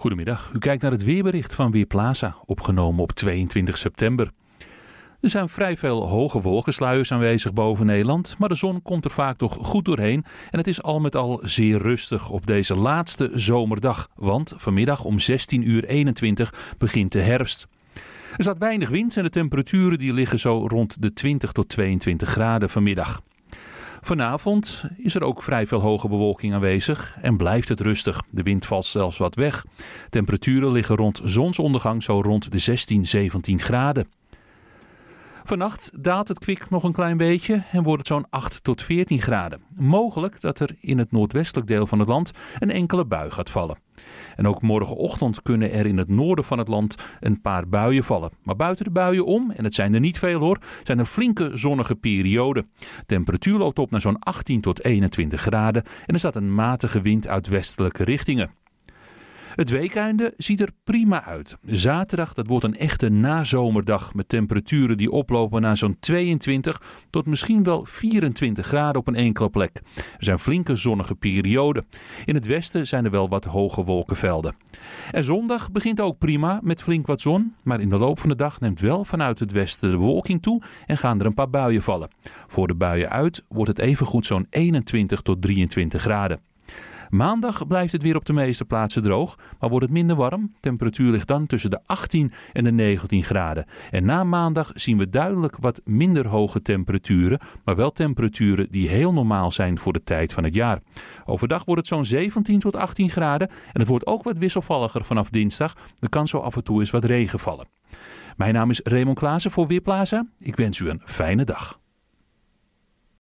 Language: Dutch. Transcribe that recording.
Goedemiddag, u kijkt naar het weerbericht van Weerplaza, opgenomen op 22 september. Er zijn vrij veel hoge wolkensluiers aanwezig boven Nederland, maar de zon komt er vaak toch goed doorheen en het is al met al zeer rustig op deze laatste zomerdag, want vanmiddag om 16.21 uur begint de herfst. Er staat weinig wind en de temperaturen die liggen zo rond de 20 tot 22 graden vanmiddag. Vanavond is er ook vrij veel hoge bewolking aanwezig en blijft het rustig. De wind valt zelfs wat weg. Temperaturen liggen rond zonsondergang zo rond de 16, 17 graden. Vannacht daalt het kwik nog een klein beetje en wordt het zo'n 8 tot 14 graden. Mogelijk dat er in het noordwestelijk deel van het land een enkele bui gaat vallen. En ook morgenochtend kunnen er in het noorden van het land een paar buien vallen. Maar buiten de buien om, en het zijn er niet veel hoor, zijn er flinke zonnige perioden. Temperatuur loopt op naar zo'n 18 tot 21 graden en er staat een matige wind uit westelijke richtingen. Het weekeinde ziet er prima uit. Zaterdag, dat wordt een echte nazomerdag met temperaturen die oplopen naar zo'n 22 tot misschien wel 24 graden op een enkele plek. Er zijn flinke zonnige perioden. In het westen zijn er wel wat hoge wolkenvelden. En zondag begint ook prima met flink wat zon, maar in de loop van de dag neemt wel vanuit het westen de bewolking toe en gaan er een paar buien vallen. Voor de buien uit wordt het evengoed zo'n 21 tot 23 graden. Maandag blijft het weer op de meeste plaatsen droog, maar wordt het minder warm. Temperatuur ligt dan tussen de 18 en de 19 graden. En na maandag zien we duidelijk wat minder hoge temperaturen, maar wel temperaturen die heel normaal zijn voor de tijd van het jaar. Overdag wordt het zo'n 17 tot 18 graden en het wordt ook wat wisselvalliger vanaf dinsdag. Er kan zo af en toe eens wat regen vallen. Mijn naam is Raymond Klaassen voor Weerplaza. Ik wens u een fijne dag.